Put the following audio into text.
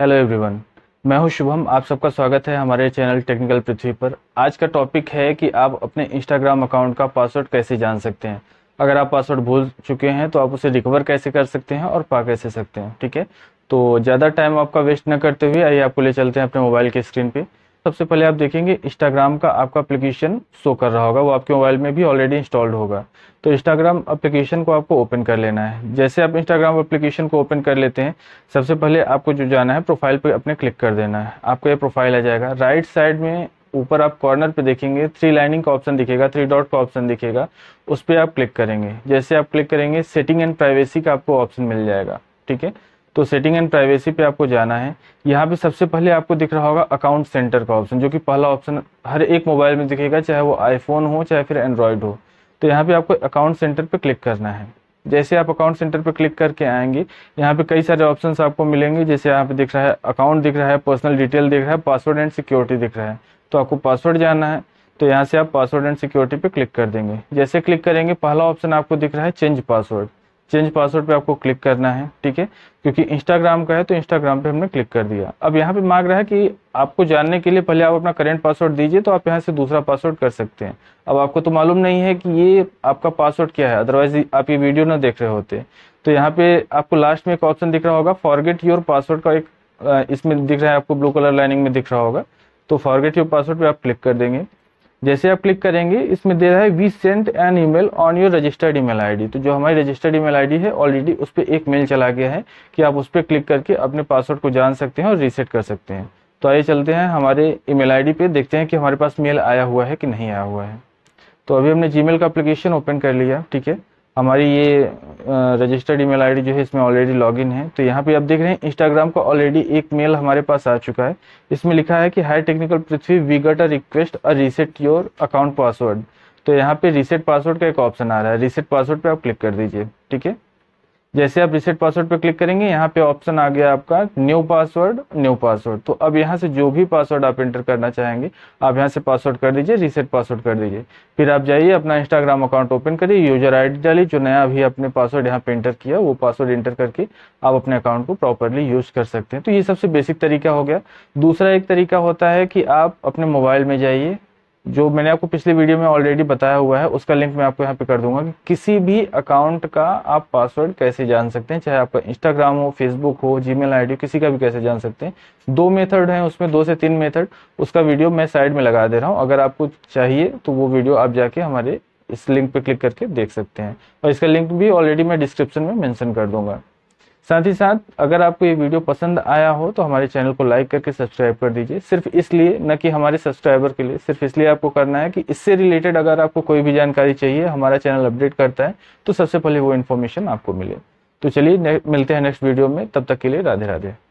hello everyone मैं हूं शुभम आप सबका स्वागत है हमारे चैनल टेक्निकल पृथ्वी पर आज का टॉपिक है कि आप अपने इंस्टाग्राम अकाउंट का पासवर्ड कैसे जान सकते हैं अगर आप पासवर्ड भूल चुके हैं तो आप उसे रिकवर कैसे कर सकते हैं और पा कैसे सकते हैं ठीक है तो ज़्यादा टाइम आपका वेस्ट ना करते हुए आइए आपको ले चलते हैं अपने मोबाइल की स्क्रीन पर सबसे पहले आप देखेंगे इंस्टाग्राम का आपका एप्लीकेशन शो कर रहा होगा वो आपके मोबाइल में भी ऑलरेडी इंस्टॉल्ड होगा तो इंस्टाग्राम एप्लीकेशन को आपको ओपन कर लेना है जैसे आप इंस्टाग्राम एप्लीकेशन को ओपन कर लेते हैं सबसे पहले आपको जो जाना है प्रोफाइल पर अपने क्लिक कर देना है आपका ये प्रोफाइल आ जाएगा राइट साइड में ऊपर आप कॉर्नर पर देखेंगे थ्री लाइनिंग का ऑप्शन दिखेगा थ्री डॉट का ऑप्शन दिखेगा उस पर आप क्लिक करेंगे जैसे आप क्लिक करेंगे सेटिंग एंड प्राइवेसी का आपको ऑप्शन मिल जाएगा ठीक है तो सेटिंग एंड प्राइवेसी पे आपको जाना है यहाँ पे सबसे पहले आपको दिख रहा होगा अकाउंट सेंटर का ऑप्शन जो कि पहला ऑप्शन हर एक मोबाइल में दिखेगा चाहे वो आईफोन हो चाहे फिर एंड्रॉयड हो तो यहाँ पे आपको अकाउंट सेंटर पे क्लिक करना है जैसे आप अकाउंट सेंटर पर क्लिक करके आएंगे यहाँ पे कई सारे ऑप्शन आपको मिलेंगे जैसे यहाँ पे दिख रहा है अकाउंट दिख रहा है पर्सनल डिटेल दिख रहा है पासवर्ड एंड सिक्योरिटी दिख रहा है तो आपको पासवर्ड जाना है तो यहाँ से आप पासवर्ड एंड सिक्योरिटी पे क्लिक कर देंगे जैसे क्लिक करेंगे पहला ऑप्शन आपको दिख रहा है चेंज पासवर्ड चेंज पासवर्ड पे आपको क्लिक करना है ठीक है क्योंकि इंस्टाग्राम का है तो इंस्टाग्राम पे हमने क्लिक कर दिया अब यहाँ पे मांग रहा है कि आपको जानने के लिए पहले आप अपना करेंट पासवर्ड दीजिए तो आप यहाँ से दूसरा पासवर्ड कर सकते हैं अब आपको तो मालूम नहीं है कि ये आपका पासवर्ड क्या है अदरवाइज आप ये वीडियो ना देख रहे होते तो यहाँ पे आपको लास्ट में एक ऑप्शन दिख रहा होगा फॉरगेट योर पासवर्ड का एक इसमें दिख रहा है आपको ब्लू कलर लाइनिंग में दिख रहा होगा तो फॉरगेट योर पासवर्ड पर आप क्लिक कर देंगे जैसे आप क्लिक करेंगे इसमें दे रहा है we sent an email on your registered email ID तो जो हमारी रजिस्टर्ड ईमेल आईडी है ऑलरेडी उस पर एक मेल चला गया है कि आप उस पर क्लिक करके अपने पासवर्ड को जान सकते हैं और रीसेट कर सकते हैं तो आइए चलते हैं हमारे ईमेल डी पे देखते हैं कि हमारे पास मेल आया हुआ है कि नहीं आया हुआ है तो अभी हमने मेल का अप्लीकेशन ओपन कर लिया ठीक है हमारी ये रजिस्टर्ड ईमेल आईडी जो है इसमें ऑलरेडी लॉगिन है तो यहाँ पे आप देख रहे हैं इंस्टाग्राम का ऑलरेडी एक मेल हमारे पास आ चुका है इसमें लिखा है कि hi technical Prithvi we got a request a reset your account password तो यहाँ पे रीसेट पासवर्ड का एक ऑप्शन आ रहा है रीसेट पासवर्ड पे आप क्लिक कर दीजिए ठीक है जैसे आप रिसेट पासवर्ड पर क्लिक करेंगे यहाँ पे ऑप्शन आ गया आपका न्यू पासवर्ड न्यू पासवर्ड तो अब यहाँ से जो भी पासवर्ड आप एंटर करना चाहेंगे आप यहाँ से पासवर्ड कर दीजिए रिसेट पासवर्ड कर दीजिए फिर आप जाइए अपना इंस्टाग्राम अकाउंट ओपन करिए यूजर आईडी डालिए जो नया अभी आपने पासवर्ड यहाँ पे एंटर किया वो पासवर्ड एंटर करके आप अपने अकाउंट को प्रॉपरली यूज कर सकते हैं तो ये सबसे बेसिक तरीका हो गया दूसरा एक तरीका होता है कि आप अपने मोबाइल में जाइए जो मैंने आपको पिछले वीडियो में ऑलरेडी बताया हुआ है उसका लिंक मैं आपको यहाँ पे कर दूंगा कि किसी भी अकाउंट का आप पासवर्ड कैसे जान सकते हैं चाहे आपका इंस्टाग्राम हो फेसबुक हो जी मेल किसी का भी कैसे जान सकते हैं दो मेथड हैं उसमें दो से तीन मेथड उसका वीडियो मैं साइड में लगा दे रहा हूँ अगर आपको चाहिए तो वो वीडियो आप जाके हमारे इस लिंक पर क्लिक करके देख सकते हैं और इसका लिंक भी ऑलरेडी मैं डिस्क्रिप्शन में मैंशन कर दूंगा साथ ही साथ अगर आपको ये वीडियो पसंद आया हो तो हमारे चैनल को लाइक करके सब्सक्राइब कर दीजिए सिर्फ इसलिए न कि हमारे सब्सक्राइबर के लिए सिर्फ इसलिए आपको करना है कि इससे रिलेटेड अगर आपको कोई भी जानकारी चाहिए हमारा चैनल अपडेट करता है तो सबसे पहले वो इन्फॉर्मेशन आपको मिले तो चलिए मिलते हैं नेक्स्ट वीडियो में तब तक के लिए राधे राधे